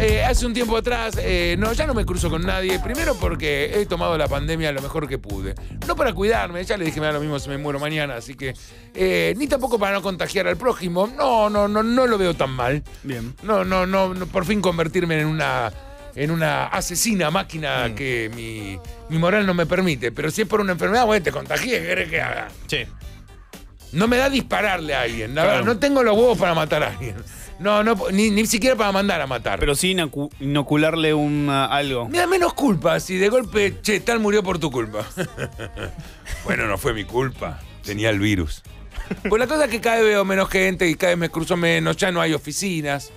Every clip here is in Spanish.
eh, hace un tiempo atrás, eh, no, ya no me cruzo con nadie. Primero porque he tomado la pandemia lo mejor que pude. No para cuidarme, ya le dije me da lo mismo si me muero mañana, así que. Eh, ni tampoco para no contagiar al prójimo. No, no, no, no lo veo tan mal. Bien. No, no, no, por fin convertirme en una. En una asesina máquina mm. que mi, mi moral no me permite. Pero si es por una enfermedad, bueno, te contagié, ¿qué querés que haga? Sí. No me da dispararle a alguien. La verdad, no tengo los huevos para matar a alguien. No, no, ni, siquiera para mandar a matar. Pero sí inocularle un, ah, algo. Me menos culpa si de golpe, che, tal murió por tu culpa. bueno, no fue mi culpa. Tenía el virus. Pues la cosa es que cada vez veo menos gente y cada vez me cruzo menos. Ya no hay oficinas.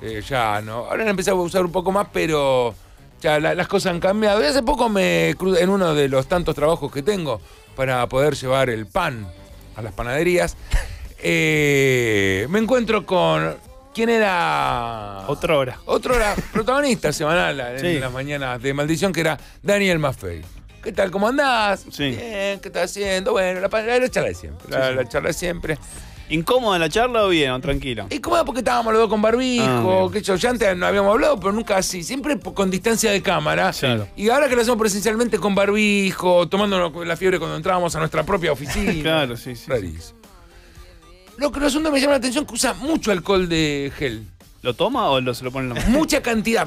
Eh, ya no. Ahora la a usar un poco más, pero ya las cosas han cambiado. Y hace poco me crucé en uno de los tantos trabajos que tengo para poder llevar el pan a las panaderías. Eh, me encuentro con ¿Quién era? Otra hora. Otra hora, protagonista semanal en las mañanas de Maldición, que era Daniel Maffei. ¿Qué tal? ¿Cómo andás? Sí. Bien, ¿qué estás haciendo? Bueno, la, charla de siempre. La, charla de siempre. ¿Incómoda la charla o bien, tranquila? Incómoda porque estábamos los dos con barbijo, ah, que yo ya antes no habíamos hablado, pero nunca así, siempre con distancia de cámara. Y ahora que lo hacemos presencialmente con barbijo, tomándonos la fiebre cuando entrábamos a nuestra propia oficina. claro, sí, sí. Lo que me llama la atención es que usa mucho alcohol de gel. ¿Lo toma o se lo pone en la mano? Mucha cantidad.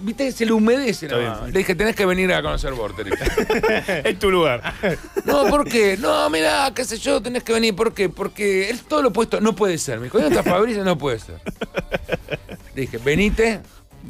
¿Viste? Se le humedece la Le dije, tenés que venir a conocer Borter. es tu lugar. No, ¿por qué? No, mira, qué sé yo, tenés que venir. ¿Por qué? Porque es todo lo opuesto. No puede ser. Me dijo, ¿dónde está No puede ser. Le dije, venite,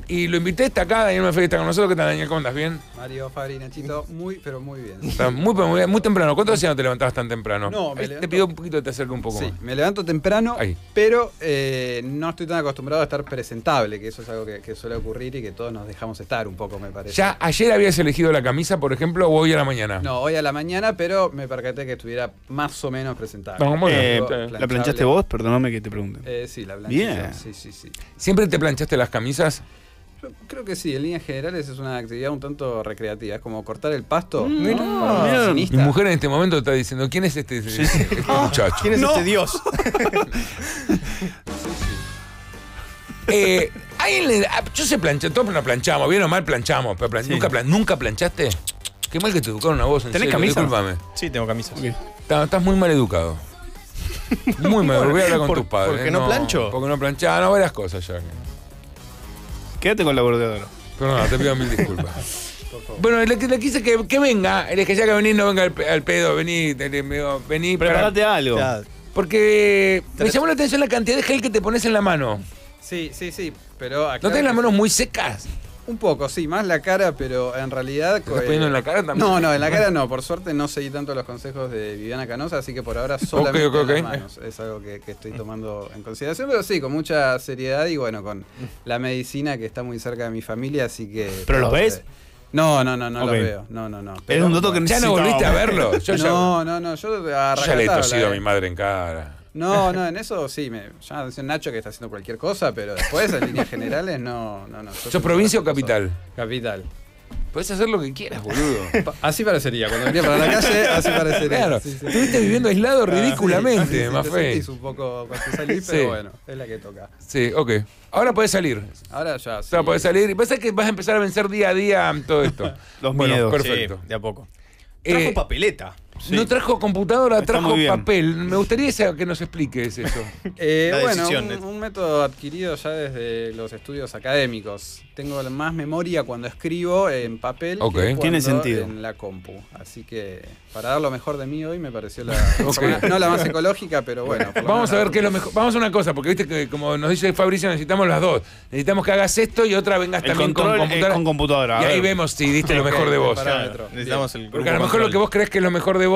y lo invité hasta acá, Daniel que está con nosotros. ¿Qué tal, Daniel? ¿Cómo estás? ¿Bien? Mario, Fabri, Nachito, muy, pero muy bien. muy, muy, muy temprano. ¿Cuántos días no te levantabas tan temprano? No, me Te pido un poquito que te acerco un poco Sí, me levanto temprano, pero eh, no estoy tan acostumbrado a estar presentable, que eso es algo que, suele ocurrir y que todos nos dejamos estar un poco, me parece. ¿Ya ayer habías elegido la camisa, por ejemplo, o hoy a la mañana? No, hoy a la mañana, pero me percaté que estuviera más o menos presentable. Eh, ¿La planchaste vos? Perdóname que te pregunte. Eh, sí, la planché. Bien. Sí, sí, sí. ¿Siempre te planchaste las camisas? Creo que sí, en líneas generales es una actividad un tanto recreativa, es como cortar el pasto. Mm. Mira, mi mujer en este momento está diciendo, ¿quién es este, este, este ah. muchacho? ¿Quién es este dios? Eh, ah, yo sé planchar, todos nos planchamos, bien o mal planchamos, pero nunca, planchaste? Qué mal que te educaron a vos, en serio, camisa? Sí, tengo camisa. Estás muy mal educado. Muy mal, voy a hablar con tus padres. Porque no, no plancho. Porque no planchaba, no, varias cosas ya. Quédate con la bordeadora. Perdón, te pido mil disculpas. Bueno, le, le quise que, venga, el que ya que venís no venga al, pedo, vení, te- vení. algo. Porque me llamó la atención la cantidad de gel que te pones en la mano. Sí, sí, sí, pero ¿No tenés las manos muy secas? Un poco, sí, más la cara, pero en realidad. en la cara también? No, no, en la cara no. Por suerte no seguí tanto los consejos de Viviana Canosa, así que por ahora solamente Las manos. Es algo que, estoy tomando en consideración, pero sí, con mucha seriedad y bueno, con la medicina que está muy cerca de mi familia, así que. ¿Pero los ves? No, no, no, no lo veo. No, no, no. Pero, un dato que ya no volviste a verlo. no, no, no, yo Ya le he tosido a mi madre en cara. No, no, en eso sí, me llama la atención Nacho que está haciendo cualquier cosa, pero después en líneas generales no, no, no. ¿Sos provincia o capital? Capital. Puedes hacer lo que quieras, boludo. así parecería, cuando venía para la calle, así parecería. Claro, estuviste viviendo aislado ah, ridículamente, más sí, Es un poco cuando salir, pero bueno, es la que toca. Sí, ok. Ahora puedes salir. Ahora ya, sí. Ahora podés salir. Y pasa que vas a empezar a vencer día a día todo esto. Los bueno, miedos. Perfecto. de a poco. Eh, Trajo papeleta. No trajo computadora, trajo papel. Me gustaría que nos expliques eso. Eh, bueno, un, método adquirido ya desde los estudios académicos. Tengo más memoria cuando escribo en papel que Tiene sentido. en la compu. Así que para dar lo mejor de mí hoy me pareció la no la más ecológica, pero bueno. Vamos a ver qué es lo mejor. Vamos a una cosa, porque viste que como nos dice Fabricio, necesitamos las dos. Necesitamos que hagas esto y otra vengas también con computadora. Y ahí vemos si diste lo mejor de vos. porque a lo mejor lo que vos crees que es lo mejor de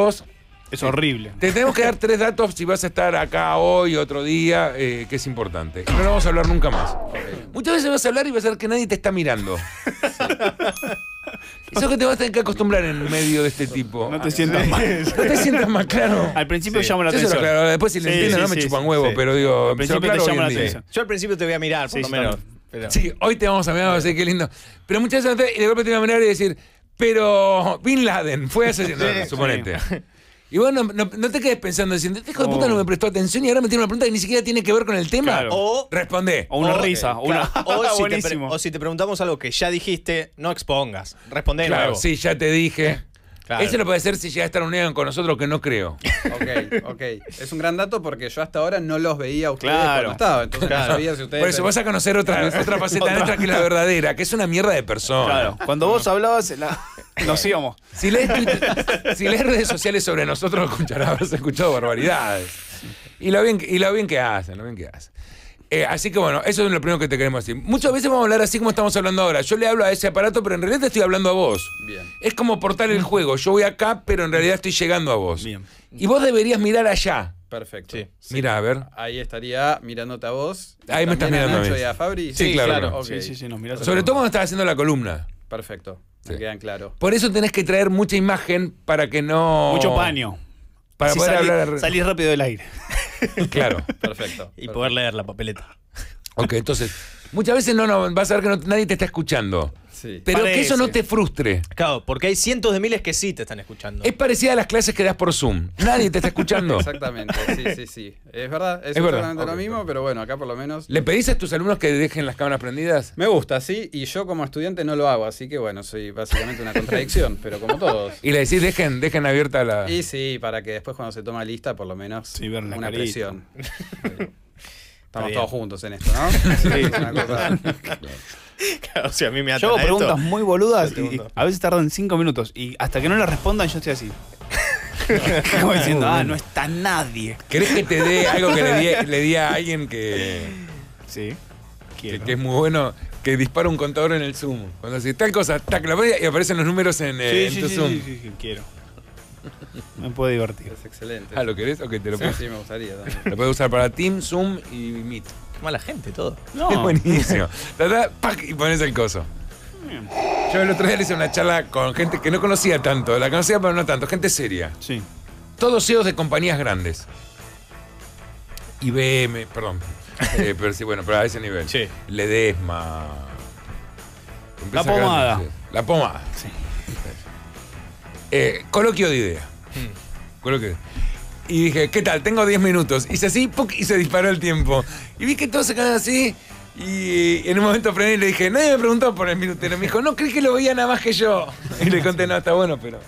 es horrible. Te tenemos que dar tres datos si vas a estar acá hoy, otro día, eh, que es importante. No lo vamos a hablar nunca más. Muchas veces vas a hablar y vas a ver que nadie te está mirando. Eso que te vas a tener que acostumbrar en medio de este tipo. No te sientas mal. No te sientas mal, claro. Al principio llamo la atención. Después si le entiendes no me chupan huevo, pero digo, al principio te llama la atención. Yo al principio te voy a mirar, por lo menos. Sí, hoy te vamos a mirar, así que lindo. Pero muchas veces de golpe te voy a mirar y decir, pero Bin Laden fue asesinado, suponente. Y bueno no, te quedes pensando, diciendo, este hijo de puta no me prestó atención y ahora me tiene una pregunta que ni siquiera tiene que ver con el tema. O responde. O una risa. O, si te, preguntamos algo que ya dijiste, no expongas. Responde claro, Sí, ya te dije. Eso lo puede ser si ya a estar con nosotros, que no creo. Ok, ok. Es un gran dato porque yo hasta ahora no los veía a ustedes cuando estaba. Entonces no sabía si ustedes. Por eso vas a conocer otra, faceta nuestra que la verdadera, que es una mierda de persona. Claro. Cuando vos hablabas, la... nos íbamos. Si lees, redes sociales sobre nosotros, escucharás, habrás escuchado barbaridades. Y lo bien, y lo bien que hacen, lo bien que hacen. Eh, así que bueno, eso es lo primero que te queremos decir. Muchas veces vamos a hablar así como estamos hablando ahora. Yo le hablo a ese aparato, pero en realidad te estoy hablando a vos. Bien. Es como portar el mm. juego. Yo voy acá, pero en realidad estoy llegando a vos. Bien. Y vos deberías mirar allá. Perfecto. Sí. Mira, a ver. Ahí estaría mirándote a vos. Ahí me estás mirando. A Nacho Fabri. Sí, sí Sobre todo cuando estás haciendo la columna. Perfecto. Te quedan claro. Por eso tenés que traer mucha imagen para que no. Mucho paño. Para poder rápido del aire. claro, perfecto. Y poder leer la papeleta. Ok, entonces, muchas veces no, no, vas a ver que nadie te está escuchando. Sí. Pero que eso no te frustre. Claro, porque hay cientos de miles que sí te están escuchando. Es parecida a las clases que das por Zoom. Nadie te está escuchando. Exactamente, sí, sí, sí. Es verdad, es, exactamente lo mismo, pero bueno, acá por lo menos. ¿Le pedís a tus alumnos que dejen las cámaras prendidas? Me gusta, sí, y yo como estudiante no lo hago, así que bueno, soy básicamente una contradicción, pero como todos. Y le decís, dejen, dejen abierta la. Y sí, para que después cuando se toma lista, por lo menos Sí, ver una carita. presión. Estamos todos juntos en esto, ¿no? sí, una Claro, o sea, a mí me Yo hago preguntas muy boludas y a veces tardan cinco minutos. Y hasta que no le respondan, yo estoy así. Como diciendo, ah, no está nadie. ¿Crees que te dé algo que le di, a alguien que. Sí. Que, es muy bueno, que dispara un contador en el Zoom. Cuando decís tal cosa, tac, la y aparecen los números en, eh, tu Zoom. Sí, sí, sí, quiero me puedo divertir. Es excelente. Ah, ¿lo querés? Ok, te lo puedo. Sí, me gustaría Lo puedes usar para Team, Zoom y Meet. Qué mala gente todo. No. Es buenísimo. verdad, y pones el coso. Yo el otro día le hice una charla con gente que no conocía tanto, la conocía pero no tanto, gente seria. Sí. Todos CEOs de compañías grandes. IBM, perdón. Eh, pero sí, bueno, pero a ese nivel. Sí. Ledesma. La pomada. la pomada. Sí. Eh, coloquio de ideas. Mm. Creo que. Y dije, ¿qué tal? Tengo 10 minutos. Hice así, y se disparó el tiempo. Y vi que todos se quedaban así. Y en un momento frené y le dije, nadie me preguntó por el minutero. Me dijo, no, crees que lo veía nada más que yo. Y le conté, no, está bueno, pero.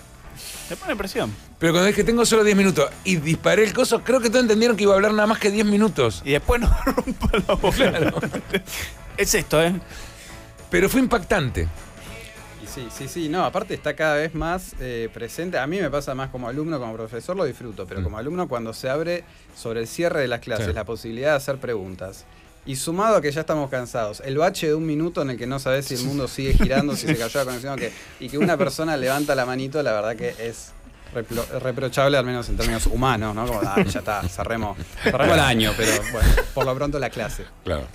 Te pone presión. Pero cuando dije, tengo solo 10 minutos y disparé el coso, creo que todos entendieron que iba a hablar nada más que 10 minutos. Y después no rompa la boca es esto, ¿eh? Pero fue impactante. Sí, sí, sí. No, aparte está cada vez más eh, presente. A mí me pasa más como alumno, como profesor lo disfruto, pero mm. como alumno cuando se abre sobre el cierre de las clases la posibilidad de hacer preguntas. Y sumado a que ya estamos cansados, el bache de un minuto en el que no sabes si el mundo sigue girando, si se cayó la conexión y que una persona levanta la manito, la verdad que es reprochable, al menos en términos humanos, ¿no? Como, ah, ya está, cerremos, cerremos el año, pero bueno, por lo pronto la clase. Claro.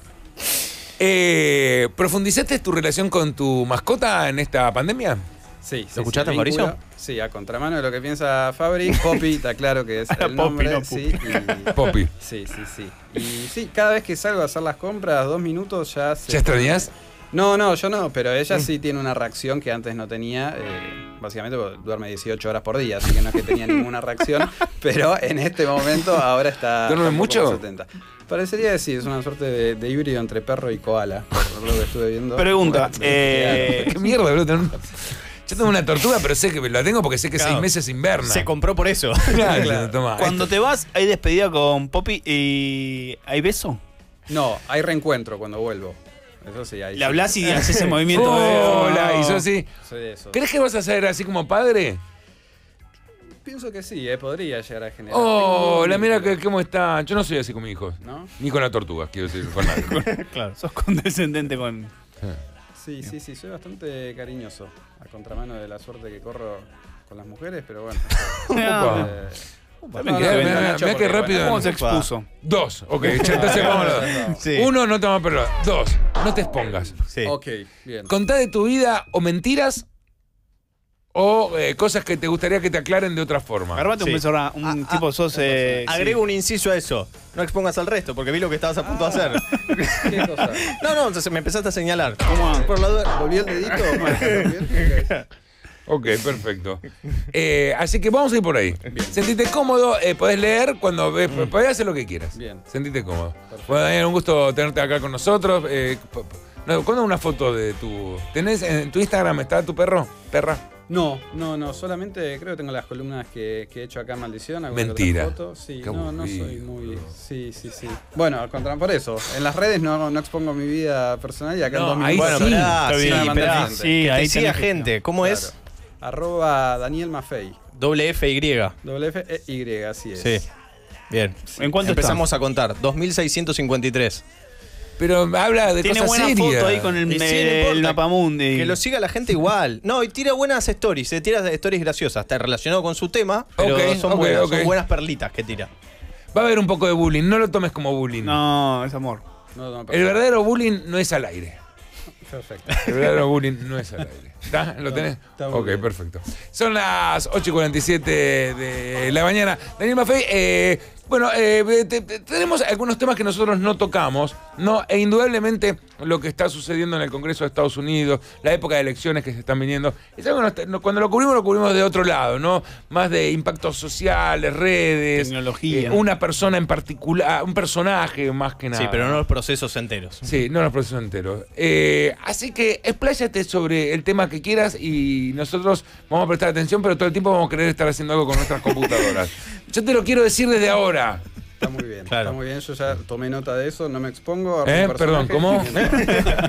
Eh, ¿Profundizaste tu relación con tu mascota en esta pandemia? Sí. ¿Lo escuchaste, Mauricio? Sí, a contramano de lo que piensa Fabri. Poppy, está claro que es el nombre. sí, y, Poppy. Sí, sí, sí. Y sí, cada vez que salgo a hacer las compras, dos minutos ya se... ¿Ya extrañas? No, no, yo no, pero ella sí tiene una reacción que antes no tenía. Eh, básicamente duerme 18 horas por día, así que no es que tenía ninguna reacción, pero en este momento ahora está... ¿Duerme mucho? Parecería decir es una suerte de, híbrido entre perro y koala, por lo que estuve viendo. Pregunta, eh, ¿qué mierda, bro? Yo tengo una tortuga, pero sé que la tengo porque sé que seis meses inverna. Se compró por eso. Claro, Cuando te vas, hay despedida con Poppy y... ¿Hay beso? No, hay reencuentro cuando vuelvo. Eso sí, ahí Le hablas y haces ese movimiento. de eh. Hola, y yo ¿Crees que vas a ser así como padre? Pienso que sí, eh, podría llegar a generar. Oh, la mira que, cómo está. Yo no soy así con mis hijos. ¿No? Ni con la tortugas, quiero decir, con claro, sos condescendente con. Sí, sí, sí, soy bastante cariñoso. A contramano de la suerte que corro con las mujeres, pero bueno. mira, qué rápido. ¿Cómo se expuso? Dos, ok, entonces vamos a Uno, no te vamos a perder. Dos, no te expongas. Sí. Ok, bien. Contá de tu vida o mentiras o eh, cosas que te gustaría que te aclaren de otra forma. Armate un, beso un ah, ah, tipo, ah, sos... eh, Agrego un inciso a eso. No expongas al resto, porque vi lo que estabas a punto de hacer. No, no, entonces me empezaste a señalar. Por la duda, volvió el dedito. Ok, perfecto. Eh, así que vamos a ir por ahí. Sentite cómodo, eh, podés leer cuando ves, puedes mm. podés hacer lo que quieras. Bien. Sentite cómodo. Bueno, Daniel, un gusto tenerte acá con nosotros. Eh, es una foto de tu. ¿Tenés en tu Instagram está tu perro? Perra. No, no, no, solamente creo que tengo las columnas que, he hecho acá Maldición. Mentira. Foto. Sí, no, no soy muy. Sí, sí, sí. Bueno, por eso. En las redes no, no expongo mi vida personal y acá en dos ahí sí. Ahí sí, sí, gente. ¿Cómo es? Arroba Daniel Mafei. Doble F Y. E y, así es. Sí. Bien. ¿En cuánto empezamos a contar? 2653. Pero habla de Tiene buena foto ahí con el, mapamundi. Que lo siga la gente igual. No, y tira buenas stories. Se eh, tira stories graciosas. Está relacionado con su tema, pero son, buenas, perlitas que tira. Va a haber un poco de bullying. No lo tomes como bullying. No, es amor. el verdadero bullying no es al aire. Perfecto. El verdadero bullying no es al aire. ¿Lo tenés? ok, perfecto. Son las 8.47 de la mañana. Daniel Maffei, eh, bueno, eh, tenemos algunos temas que nosotros no tocamos, ¿no? E indudablemente lo que está sucediendo en el Congreso de Estados Unidos, la época de elecciones que se están viniendo, cuando lo cubrimos, lo cubrimos de otro lado, ¿no? Más de impactos sociales, redes. Tecnología. Eh, una persona en particular, ah, un personaje más que nada. Sí, pero no los procesos enteros. Sí, no los procesos enteros. así que expláyate sobre el tema que quieras y nosotros vamos a prestar atención, pero todo el tiempo vamos a querer estar haciendo algo con nuestras computadoras. Yo te lo quiero decir desde ahora. Está muy bien, está muy bien. Yo ya tomé nota de eso, no me expongo. A ¿Eh? Perdón, ¿cómo?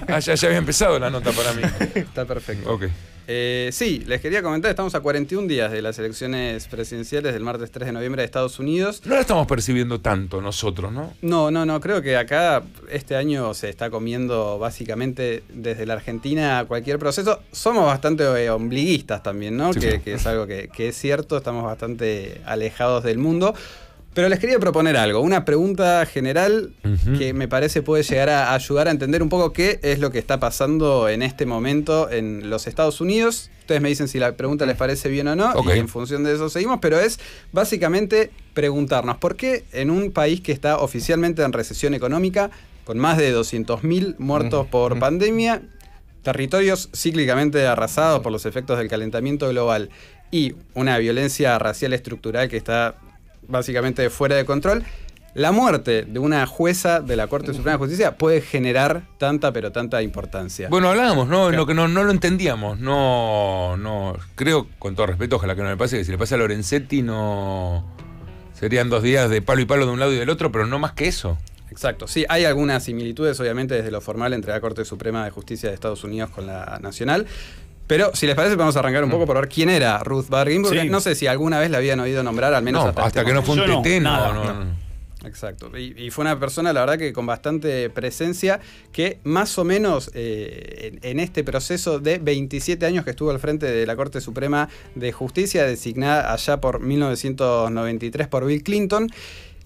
Ah, ya, había empezado la nota para mí. Está perfecto. Eh, sí, les quería comentar, estamos a 41 días de las elecciones presidenciales del martes 3 de noviembre de Estados Unidos. No la estamos percibiendo tanto nosotros, ¿no? No, no, no, creo que acá este año se está comiendo básicamente desde la Argentina cualquier proceso. Somos bastante eh, ombliguistas también, ¿no? que, es algo que es cierto, estamos bastante alejados del mundo. Pero les quería proponer algo, una pregunta general que me parece puede llegar a ayudar a entender un poco qué es lo que está pasando en este momento en los Estados Unidos. Ustedes me dicen si la pregunta les parece bien o no, y en función de eso seguimos, pero es básicamente preguntarnos por qué en un país que está oficialmente en recesión económica, con más de 200.000 muertos por pandemia, territorios cíclicamente arrasados por los efectos del calentamiento global y una violencia racial estructural que está básicamente fuera de control. La muerte de una jueza de la Corte Suprema de Justicia puede generar tanta, pero tanta importancia. Bueno, hablábamos, ¿no? lo que no, no lo entendíamos. No, no. Creo, con todo respeto, ojalá que no le pase, que si le pasa a Lorenzetti, no. Serían dos días de palo y palo de un lado y del otro, pero no más que eso. Exacto, sí, hay algunas similitudes obviamente desde lo formal entre la Corte Suprema de Justicia de Estados Unidos con la Nacional, pero si les parece, vamos a arrancar un mm. poco por ver quién era Ruth Bader Ginsburg. No sé si alguna vez la habían oído nombrar, al menos hasta, este que no fue un teteno. Exacto. Y, fue una persona, la verdad, que con bastante presencia, que más o menos eh, en, este proceso de 27 años que estuvo al frente de la Corte Suprema de Justicia, designada allá por 1993 por Bill Clinton,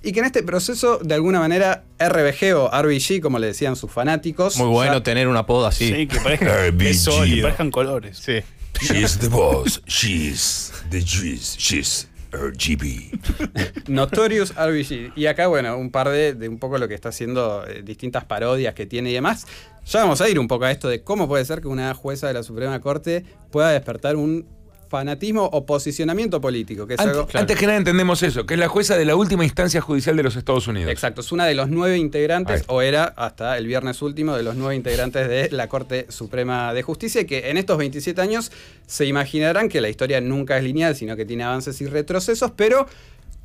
y que en este proceso, de alguna manera, RBG o RBG, como le decían sus fanáticos. Muy bueno tener un apodo así. Sí, que parezcan colores. Sí. She's the boss, she's the juice, she's RGB. Notorious RBG. Y acá, bueno, un par de, de un poco lo que está haciendo, eh, distintas parodias que tiene y demás. Ya vamos a ir un poco a esto de cómo puede ser que una jueza de la Suprema Corte pueda despertar un fanatismo o posicionamiento político. antes, que nada entendemos eso, que es la jueza de la última instancia judicial de los Estados Unidos. Exacto, es una de los nueve integrantes, o era hasta el viernes último, de los nueve integrantes de la Corte Suprema de Justicia, que en estos 27 años se imaginarán que la historia nunca es lineal, sino que tiene avances y retrocesos, pero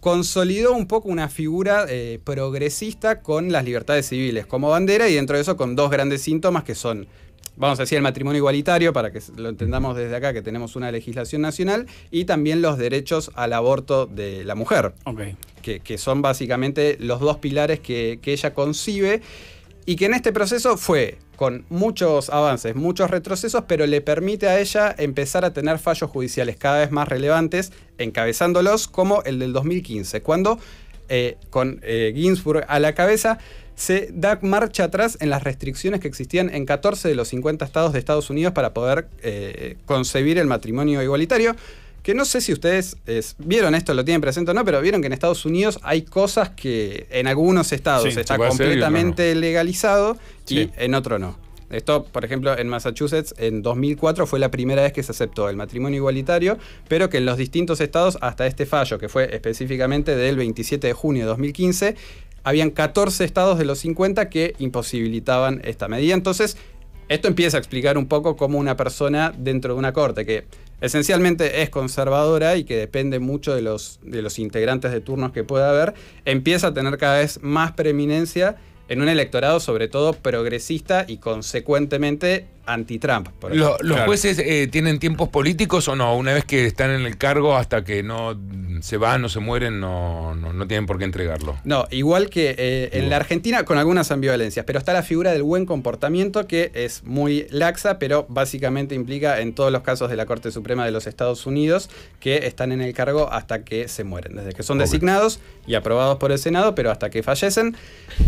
consolidó un poco una figura eh, progresista con las libertades civiles como bandera y dentro de eso con dos grandes síntomas que son vamos a decir, el matrimonio igualitario, para que lo entendamos desde acá, que tenemos una legislación nacional, y también los derechos al aborto de la mujer, que, son básicamente los dos pilares que, ella concibe, y que en este proceso fue con muchos avances, muchos retrocesos, pero le permite a ella empezar a tener fallos judiciales cada vez más relevantes, encabezándolos como el del 2015, cuando eh, con eh, Ginsburg a la cabeza, se da marcha atrás en las restricciones que existían en 14 de los 50 estados de Estados Unidos para poder eh, concebir el matrimonio igualitario. Que no sé si ustedes vieron esto, lo tienen presente o no, pero vieron que en Estados Unidos hay cosas que en algunos estados está completamente legalizado y en otro no. Esto, por ejemplo, en Massachusetts en 2004 fue la primera vez que se aceptó el matrimonio igualitario, pero que en los distintos estados, hasta este fallo, que fue específicamente del 27 de junio de 2015, habían 14 estados de los 50 que imposibilitaban esta medida. Entonces, esto empieza a explicar un poco cómo una persona dentro de una corte que esencialmente es conservadora y que depende mucho de los, de los integrantes de turnos que pueda haber, empieza a tener cada vez más preeminencia en un electorado sobre todo progresista y consecuentemente anti-Trump. ¿Los jueces eh, tienen tiempos políticos o no? Una vez que están en el cargo, hasta que no se van o se mueren, no, tienen por qué entregarlo. No, igual que eh, en la Argentina, con algunas ambivalencias, pero está la figura del buen comportamiento, que es muy laxa, pero básicamente implica en todos los casos de la Corte Suprema de los Estados Unidos que están en el cargo hasta que se mueren, desde que son designados y aprobados por el Senado, pero hasta que fallecen.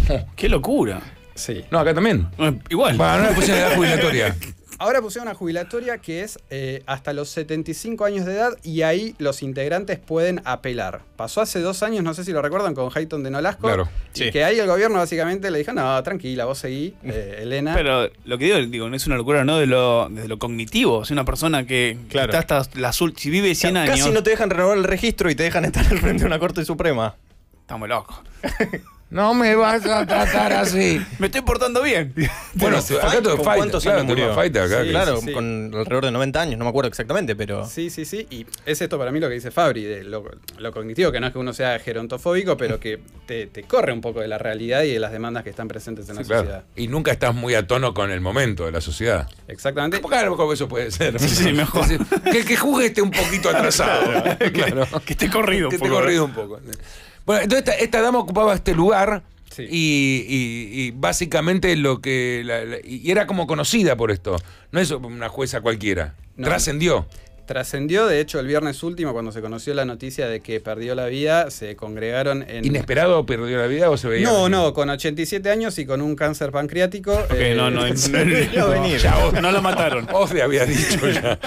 ¡Qué locura! Sí. No, acá también. Eh, igual. Bueno, pusieron jubilatoria. Ahora pusieron una jubilatoria que es eh, hasta los 75 años de edad y ahí los integrantes pueden apelar. Pasó hace dos años, no sé si lo recuerdan, con Hayton de Nolasco. Claro, Que ahí el gobierno básicamente le dijo, no, tranquila, vos seguí, eh, Elena. Pero lo que digo, digo, no es una locura, ¿no? De lo, desde lo cognitivo. Es una persona que está hasta si vive 100 años. Casi no te dejan renovar el registro y te dejan estar al frente de una Corte Suprema. Estamos locos. No me vas a tratar así. me estoy portando bien. bueno, acá todo es murió? claro con alrededor de 90 años, no me acuerdo exactamente, pero. Sí, sí, sí. Y es esto para mí lo que dice Fabri, lo, cognitivo, que no es que uno sea gerontofóbico, pero que te, corre un poco de la realidad y de las demandas que están presentes en la sociedad. Y nunca estás muy a tono con el momento de la sociedad. Exactamente. Claro, eso puede ser. Sí, mejor. que el que juzgue esté un poquito atrasado. claro. Que, esté corrido un poco. Que esté corrido un poco. Bueno, entonces esta, dama ocupaba este lugar. Y, básicamente lo que. y era como conocida por esto. No es una jueza cualquiera. Trascendió. Trascendió, de hecho, el viernes último, cuando se conoció la noticia de que perdió la vida, se congregaron en. ¿Inesperado perdió la vida o se veía? No, no, con 87 años y con un cáncer pancreático. Ok, eh, no, no, no, no, no, lo mataron. Ode había dicho ya.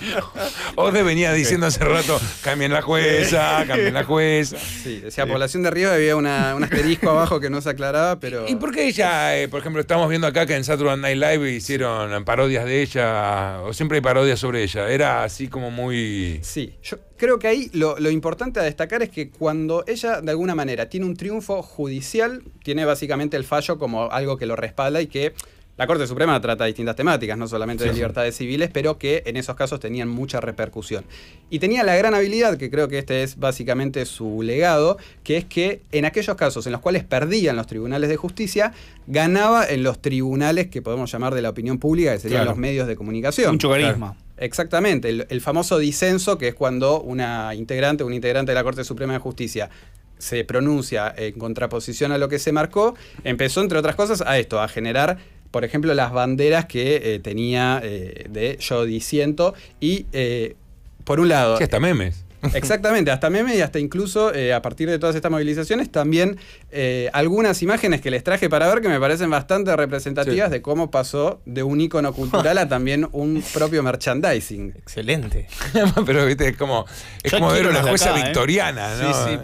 Osde venía diciendo hace rato: cambien la jueza, cambien la jueza. Sí, decía población de Río, había una, un asterisco abajo que no se aclaraba, pero. ¿Y por qué ella, eh, por ejemplo, estamos viendo acá que en Saturday Night Live hicieron parodias de ella, o siempre hay parodias sobre ella? Era así como muy... Sí, yo creo que ahí lo, lo, importante a destacar es que cuando ella de alguna manera tiene un triunfo judicial, tiene básicamente el fallo como algo que lo respalda y que la Corte Suprema trata distintas temáticas, no solamente de libertades civiles, pero que en esos casos tenían mucha repercusión. Y tenía la gran habilidad, que creo que este es básicamente su legado, que es que en aquellos casos en los cuales perdían los tribunales de justicia, ganaba en los tribunales que podemos llamar de la opinión pública, que serían los medios de comunicación. Mucho carisma. Exactamente, el, famoso disenso, que es cuando una integrante, un integrante de la Corte Suprema de Justicia se pronuncia en contraposición a lo que se marcó, empezó, entre otras cosas, a esto, a generar por ejemplo, las banderas que eh, tenía eh, de yo Siento. y, eh, por un lado... Sí, hasta memes. Exactamente, hasta memes y hasta incluso a partir de todas estas movilizaciones también algunas imágenes que les traje para ver que me parecen bastante representativas de cómo pasó de un icono cultural a también un propio merchandising. Excelente. Pero viste, es como, es como ver una jueza victoriana, ¿no? Sí, sí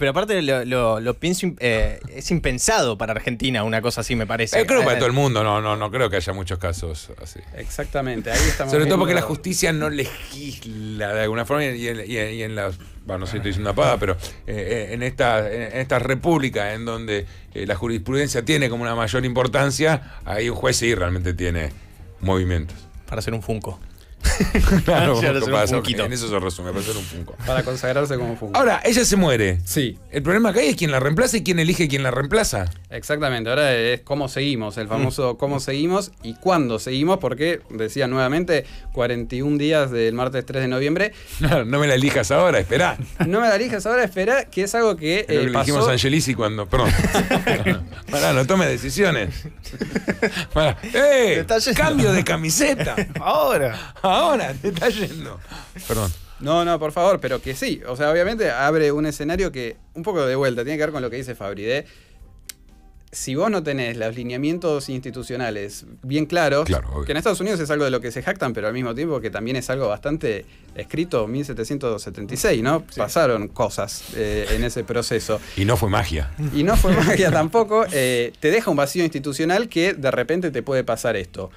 pero aparte lo, pienso, eh, es impensado para Argentina una cosa así, me parece. creo que para todo el mundo, no, no, no creo que haya muchos casos así. Exactamente, ahí estamos. Sobre todo porque la justicia no legisla de alguna forma y, en, las. Bueno, no sé si estoy diciendo una paga, pero eh, eh, en esta, en esta república en donde la jurisprudencia tiene como una mayor importancia, ahí un juez sí realmente tiene movimientos. Para hacer un Funko. claro, para en eso se resume, para ser un Para consagrarse como funko Ahora, ella se muere. Sí. El problema acá es quién la reemplaza y quién elige quién la reemplaza. Exactamente, ahora es cómo seguimos, el famoso mm. cómo seguimos y cuándo seguimos, porque decía nuevamente, 41 días del martes 3 de noviembre. No, me la elijas ahora, espera. no me la elijas ahora, espera que es algo que. Eh, que cuando. Perdón. Pará, no tome decisiones. ¡Eh! Cambio de camiseta. ahora ahora te está yendo. Perdón. No, no, por favor, pero que sí. O sea, obviamente abre un escenario que, un poco de vuelta, tiene que ver con lo que dice Fabri Si vos no tenés los lineamientos institucionales bien claros, claro, que en Estados Unidos es algo de lo que se jactan, pero al mismo tiempo que también es algo bastante escrito, 1776, ¿no? Pasaron cosas eh, en ese proceso. Y no fue magia. Y no fue magia tampoco. Eh, te deja un vacío institucional que de repente te puede pasar esto,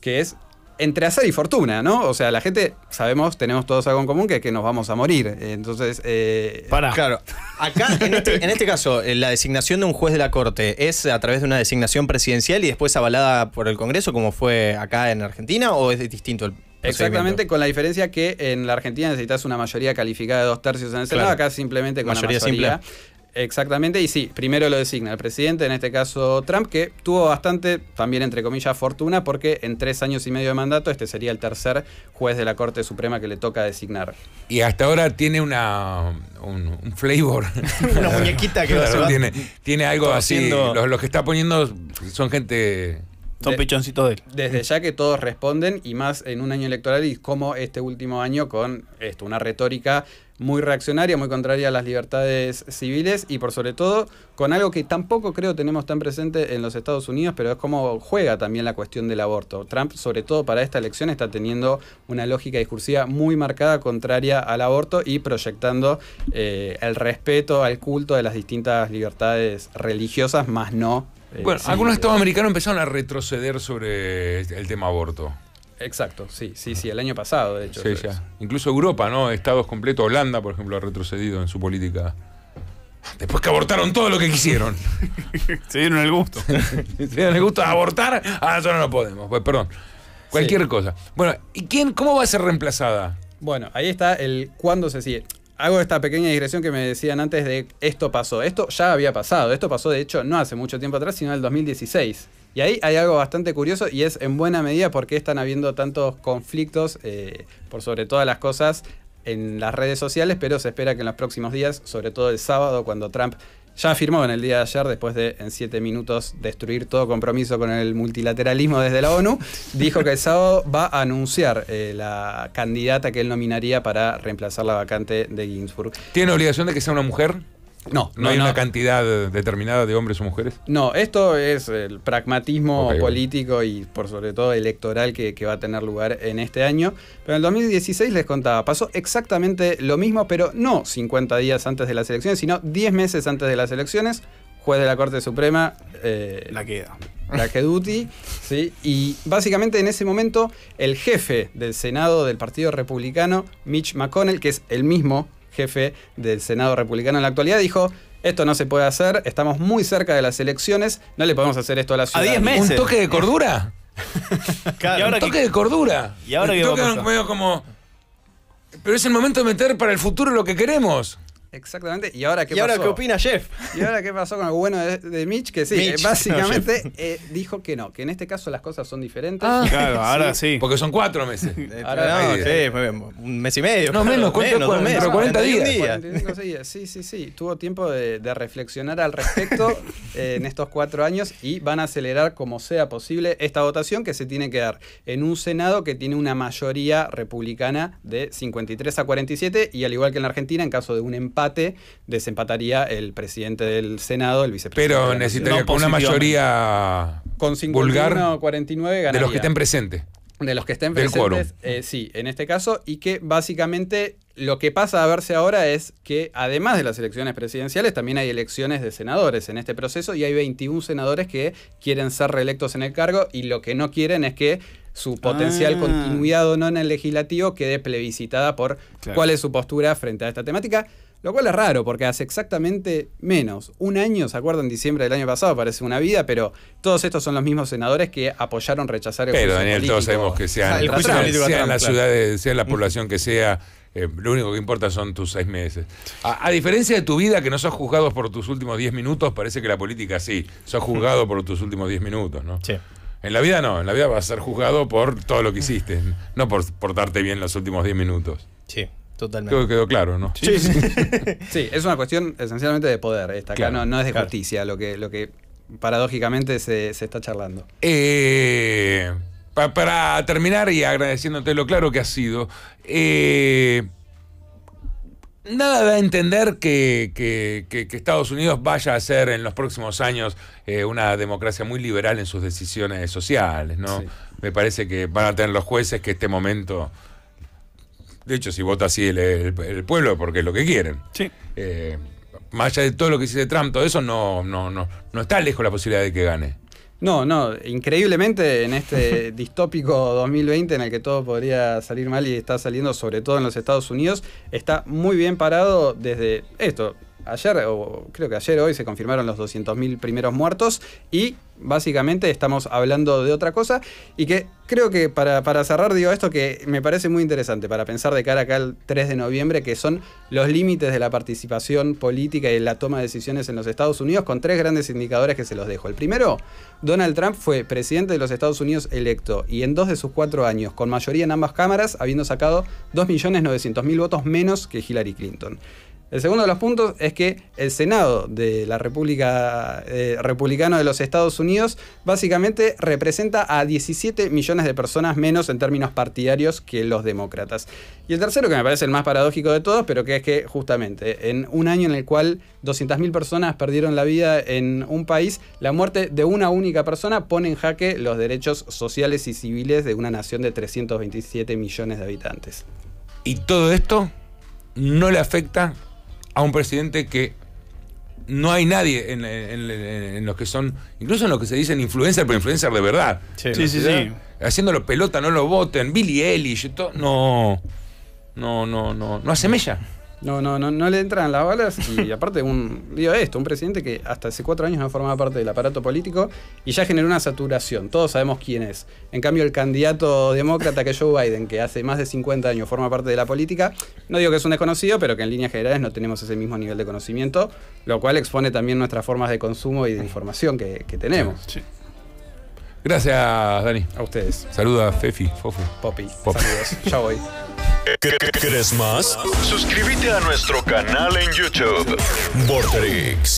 que es entre hacer y fortuna, ¿no? O sea, la gente, sabemos, tenemos todos algo en común que es que nos vamos a morir. Entonces. Eh, Para. Claro. Acá, en este, este caso, eh, la designación de un juez de la Corte es a través de una designación presidencial y después avalada por el Congreso, como fue acá en Argentina, o es distinto el. Exactamente, con la diferencia que en la Argentina necesitas una mayoría calificada de dos tercios en el Senado, acá simplemente con una mayoría simple. Exactamente, y sí, primero lo designa el presidente, en este caso Trump, que tuvo bastante, también entre comillas, fortuna, porque en tres años y medio de mandato este sería el tercer juez de la Corte Suprema que le toca designar. Y hasta ahora tiene una un, flavor. una muñequita que tiene, algo así. Haciendo... Los, que está poniendo son gente son pichoncitos de él. Desde ya que todos responden, y más en un año electoral y como este último año con esto, una retórica muy reaccionaria, muy contraria a las libertades civiles y por sobre todo con algo que tampoco creo tenemos tan presente en los Estados Unidos, pero es como juega también la cuestión del aborto. Trump, sobre todo para esta elección, está teniendo una lógica discursiva muy marcada contraria al aborto y proyectando eh, el respeto al culto de las distintas libertades religiosas, más no. Eh, bueno, algunos estados americanos empezaron a retroceder sobre el tema aborto. Exacto, sí, sí, sí, el año pasado, de hecho. Sí, Incluso Europa, ¿no? Estados completos, Holanda, por ejemplo, ha retrocedido en su política. Después que abortaron todo lo que quisieron. Se dieron el gusto. Se dieron el gusto abortar. Ah, eso no lo podemos. Pues, perdón. Cualquier cosa. Bueno, ¿y quién, cómo va a ser reemplazada? Bueno, ahí está el cuándo se sigue. Hago esta pequeña digresión que me decían antes de esto pasó. Esto ya había pasado. Esto pasó, de hecho, no hace mucho tiempo atrás, sino en el 2016. Y ahí hay algo bastante curioso y es en buena medida por qué están habiendo tantos conflictos, eh, por sobre todas las cosas, en las redes sociales, pero se espera que en los próximos días, sobre todo el sábado, cuando Trump ya firmó en el día de ayer, después de en siete minutos destruir todo compromiso con el multilateralismo desde la ONU, dijo que el sábado va a anunciar eh, la candidata que él nominaría para reemplazar la vacante de Ginsburg. ¿Tiene obligación de que sea una mujer? No, no, hay una cantidad determinada de hombres o mujeres. No, esto es el pragmatismo político y por sobre todo electoral que, va a tener lugar en este año. Pero en el 2016 les contaba, pasó exactamente lo mismo, pero no 50 días antes de las elecciones, sino 10 meses antes de las elecciones. Juez de la Corte Suprema. Eh, la queda. La Keduti, ¿sí? Y básicamente en ese momento el jefe del Senado del Partido Republicano, Mitch McConnell, que es el mismo jefe del Senado republicano en la actualidad, dijo, esto no se puede hacer, estamos muy cerca de las elecciones, no le podemos hacer esto a la ciudad ¿A meses? ¿Un toque de cordura? un toque de cordura. ¿Y ahora un como... Pero es el momento de meter para el futuro lo que queremos. Exactamente. ¿Y ahora qué ¿Y ahora qué opina Jeff? ¿Y ahora qué pasó con el bueno de, Mitch? Que sí, eh, básicamente eh, dijo que no, que en este caso las cosas son diferentes. Ah, claro, ahora sí. Porque son cuatro meses. Eh, ahora no, sí, un mes y medio. No, menos, cuatro, meses, 40 días. Sí, sí, sí. Tuvo tiempo de, reflexionar al respecto en estos cuatro años y van a acelerar como sea posible esta votación que se tiene que dar en un Senado que tiene una mayoría republicana de 53 a 47 y al igual que en la Argentina, en caso de un empate empate desempataría el presidente del Senado, el vicepresidente. Pero necesitaría una mayoría con 51 49 De los que estén presentes. De los que estén presentes, eh, sí, en este caso, y que básicamente lo que pasa a verse ahora es que además de las elecciones presidenciales, también hay elecciones de senadores en este proceso y hay 21 senadores que quieren ser reelectos en el cargo y lo que no quieren es que su potencial ah. continuidad o no en el legislativo quede plebiscitada por cuál es su postura frente a esta temática. Lo cual es raro, porque hace exactamente menos. Un año, ¿se acuerdan? Diciembre del año pasado, parece una vida, pero todos estos son los mismos senadores que apoyaron rechazar el pero, Daniel, todos sabemos que sea la ciudad, sea la mm. población que sea, eh, lo único que importa son tus seis meses. A, diferencia de tu vida, que no sos juzgado por tus últimos diez minutos, parece que la política sí, sos juzgado por tus últimos diez minutos, ¿no? Sí. En la vida no, en la vida vas a ser juzgado por todo lo que hiciste, no por portarte bien los últimos diez minutos. Sí. Totalmente. Creo quedó claro, ¿no? Sí. es una cuestión esencialmente de poder. Esta. Acá no, es de justicia lo que, lo que paradójicamente se, está charlando. Eh, para terminar y agradeciéndote lo claro que ha sido, eh, nada da a entender que, Estados Unidos vaya a ser en los próximos años eh, una democracia muy liberal en sus decisiones sociales, ¿no? Me parece que van a tener los jueces que este momento de hecho, si vota así el, pueblo porque es lo que quieren. Sí. Eh, más allá de todo lo que dice Trump, todo eso, no, no, no, no está lejos la posibilidad de que gane. No, no, increíblemente en este distópico 2020 en el que todo podría salir mal y está saliendo sobre todo en los Estados Unidos, está muy bien parado desde esto, ayer, o creo que ayer hoy, se confirmaron los 200.000 primeros muertos y básicamente estamos hablando de otra cosa y que creo que para, cerrar digo esto que me parece muy interesante para pensar de cara acá al 3 de noviembre que son los límites de la participación política y la toma de decisiones en los Estados Unidos con tres grandes indicadores que se los dejo. El primero, Donald Trump fue presidente de los Estados Unidos electo y en dos de sus cuatro años con mayoría en ambas cámaras habiendo sacado 2.900.000 votos menos que Hillary Clinton. El segundo de los puntos es que el Senado de la República eh, Republicano de los Estados Unidos básicamente representa a 17 millones de personas menos en términos partidarios que los demócratas. Y el tercero, que me parece el más paradójico de todos, pero que es que justamente en un año en el cual 200.000 personas perdieron la vida en un país, la muerte de una única persona pone en jaque los derechos sociales y civiles de una nación de 327 millones de habitantes. ¿Y todo esto no le afecta a un presidente que no hay nadie en, los que son, incluso en los que se dicen influencer, pero influencer de verdad. Sí, sí, sí, Haciéndolo pelota, no lo voten. Billy Ellis, todo, no, no, no, no, no asemella. No, no, no, le entran las balas. Y aparte, un, digo esto, un presidente que hasta hace cuatro años no formaba parte del aparato político y ya generó una saturación. Todos sabemos quién es. En cambio, el candidato demócrata que Joe Biden, que hace más de 50 años forma parte de la política, no digo que es un desconocido, pero que en líneas generales no tenemos ese mismo nivel de conocimiento, lo cual expone también nuestras formas de consumo y de información que, tenemos. Gracias, Dani. A ustedes. Saluda Fefi, Fofu, Saludos. ya voy. ¿Quieres más? Suscríbete a nuestro canal en YouTube, Vorterix.